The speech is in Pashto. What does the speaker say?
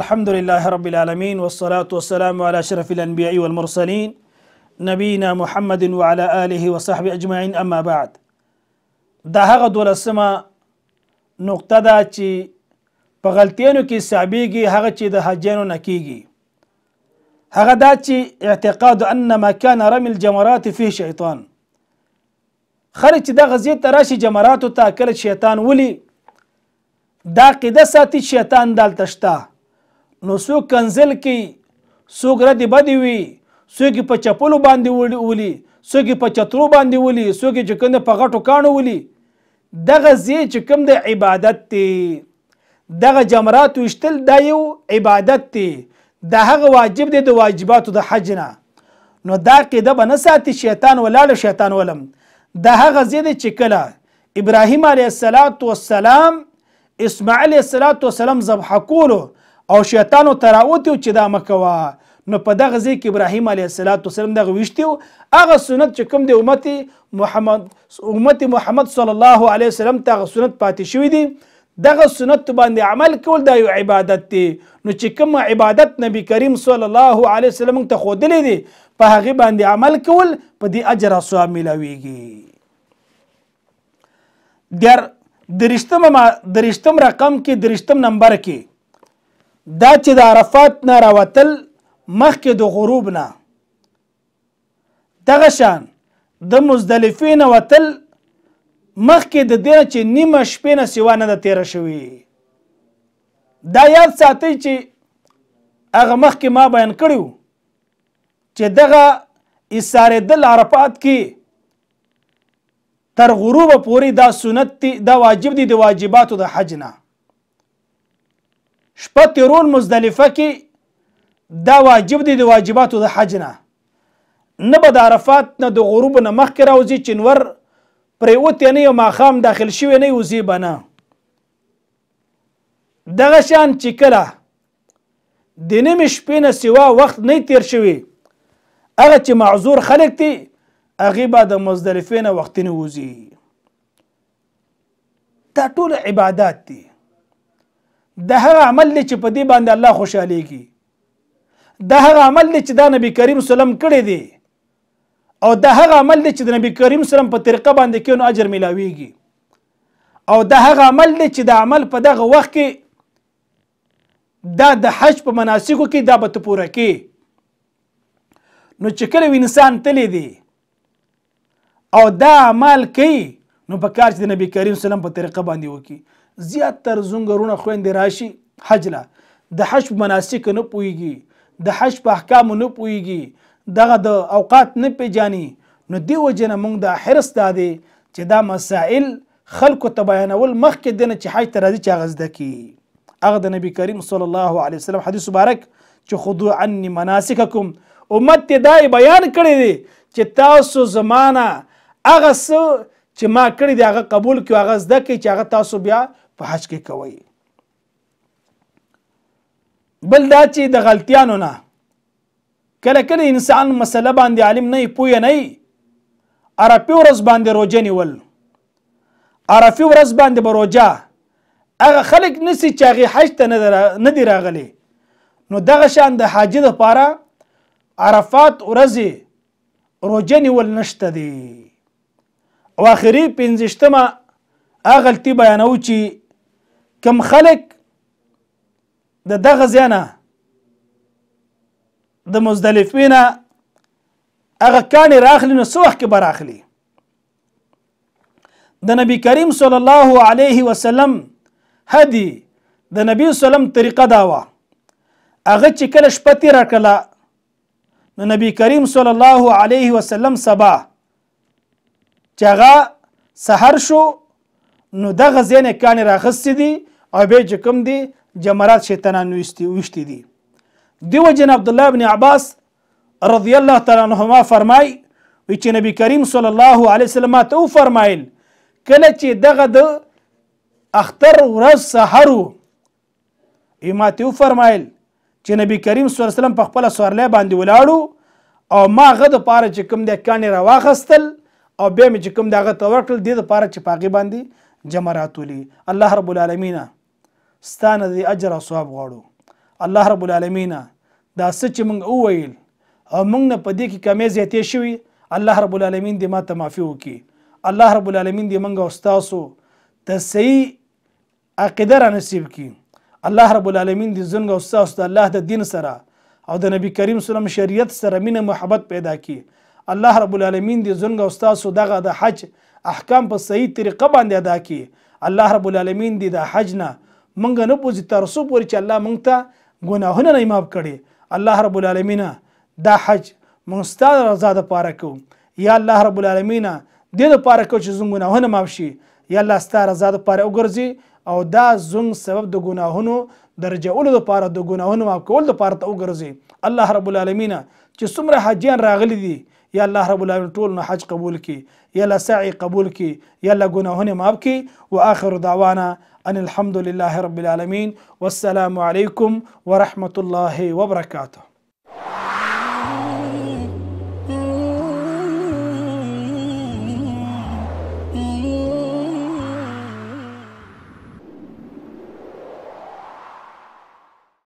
الحمد لله رب العالمين والصلاة والسلام على شرف الأنبياء والمرسلين نبينا محمد وعلى آله وصحبه أجمعين أما بعد دا هغه دولسمه نقطه ده چې په غلطیانو کې صعبېږي هغه چې د حجیانو نه کیږي هغه دا چې اعتقاد ان ما کان رمي الجمرات فيه شیطان خلک چې دغه ځای ته راشي جمراتو ته کله شیطان ولي دا قیده ساتي شیطان دلته شته نو څوک کنزل کوي څوک ردې بدې وي څوک په چپلو باندې ولي څوک په چترو باندې ولي څوک چې کنده په غټو کانو ولي دغه ځای چې کوم د عبادت دی دغه جمرات وشتل دا یو عبادت دی د هغه واجب دی د واجباتو د حج نه نو دا قیده به نه ساتي شیطان ولاړه شیطان ولم د هغه ځای دی چې کله ابراهیم علیه السلام اسماعیل علیه السلام ذبح کولو او شیطان تر اوتی چې دا مکوا نو په دغه ځای کې ابراهیم علیه السلام دغه ویشتیو هغه سنت چې کوم دی امت محمد امت محمد صلی الله علیه وسلم ته هغه سنت پاتې شوی دی دغه سنت باندې عمل کول دا یو عبادت دی نو چې کوم عبادت نبی کریم صلی الله علیه وسلم ته خودلې دی په هغه باندې عمل کول په دې اجر او ثواب ملاويږي در درشتم درشتم رقم کې درشتم نمبر کې دا چې د عرفات نه راوتل مخکې د غروب نه دغه شان د مزدلفې نه وتل مخکې د دې چې نیمه شپې نه سیوا نه د تیره شوي دا یاد ساتئ چې هغه مخکې ما بیان کړی چې دغه اساره دل عرفات کې تر غروب پورې دا سنت دی دا واجب دی د واجباتو د حج نه شپه تیرول مزدلفه کې دا واجب دی د واجباتو د حج نه نه به د عرفات نه د غروب نه مخکې راوځي چې نور پرېوتی نه یو ماښام داخل شوی نه وځي به نه دغه شان چې کله د نیمې شپې نه سوا وخت نه تیر شوي هغه چې معذور خلک دي هغې به د مزدلفې نه وختونه وځي دا ټول عبادات دي د هغه عمل چې په دې باندې الله خوشاله کی د هغه عمل چې دا نبی کریم سلام کړی دی او د هغه عمل چې د نبی کریم سلام په طریقه باندې کینو اجر ملاويږي او د هغه عمل چې د عمل په دغه وخت کې دا د حج په مناسکو کې دا به پوره کی نو چې کله انسان تلی دی او دا عمل کوي نو په کار چې د نبی کریم سلام په طریقه باندې وکي زیات تر زنګرونه خويندې راشي حج له د حج مناسک نه پويږي د حج په احکام نه پويږي دغه د اوقات نه پیژاني نو دی وجنه موږ د حرس دادې چې دا مسائل خلکو ته بیانول مخکې دنه چې حج ته راځي چې غزده کی هغه د نبی کریم صلی الله علیه وسلم حدیث مبارک چې خذو عني مناسککم امت ته دای بیان کړی دی چې تاسو زمانہ هغه څه چې ما کړی دی هغه قبول کړو هغه زده کی چې هغه تاسو بیا په حج کې کوي بل دا چې د غلطیانو نه کله کله انسان مسله باندې عالم نه پوی نه عربي ورځ باندې روزه نیول عرفي ورځ باندې بروجه هغه خلک نسی چې هغه حج ته نه دی راغلی نو دغه شان د حاجی د پاره عرفات ورځې روزه نیول نشته دی او اخري پنځشتمه اغلتی بیانو چې کم خلک د دغه ځایه د مزدلفې نه هغه کانې راخلي نو څه وخت کې به راخلي د نبی کریم صلی الله علیه وسلم هدي د نبی وسلم طریقه دا وه هغه چې کله شپه تېره کړله نو نبی کریم صلی الله علیه وسلم سبا چې هغه سحر شو نو دغه ځینې کانې راخستې دي او بیا چې کوم دي جمرات شیطانان ویستي ویشتي دي دیو جن عبد الله ابن عباس رضی الله تعالی عنهما فرمای وی چې نبی کریم صلی الله علیه وسلم ته فرمایل کله چې دغه د اختر ورځ سحرو ایما ته فرمایل چې نبی کریم صلی الله علیه وسلم په خپل سوړلې باندې ولاړو او ما غد پاره چې کوم د کانې راواخستل او به مې چې کوم دغه توکل دي د پاره چې پاغي باندې جمرات ولي الله رب العالمین ستانه دی اجر او ثواب غواړو الله رب العالمین دا سچ مونږ وویل او مونږ نه پدې کې کمې زیاتې شوي الله رب العالمین دې ما ته معافي وکړي الله رب العالمین دې مونږ او تاسو ته صحیح عقیده را نصیب کړي الله رب العالمین دې زنګ او تاسو د الله د دین سره او د نبی کریم صلی الله شریعت سره مینه محبت پیدا کړي الله رب العالمین دې زنګ او تاسو دغه د حج احکام په صحیح طریقه باندې ادا کړي الله رب العالمین دې د حج نه مونږ نه بوځي تر څو پورې چې الله مونږ ته ګناهونه نه معاف کړي الله رب العالمین دا حج مونږ ستاسو رضا د پاره کوو یا الله رب العالمین دې د پاره کو چې زموږ ګناهونه معاف شي یا الله ستاره زاد پاره وګرځي او دا زموږ سبب د ګناهونو درجهولو د پاره د ګناهونو معاف کول د پاره ته وګرځي الله رب العالمین چې څومره حاجیان راغلي دي يا الله رب العالمين ټول نه حج قبول کړي الله سعي قبولك يا الله ګناهونه معاف کړي واخر دعوانا ان الحمد لله رب العالمين والسلام عليكم ورحمه الله وبركاته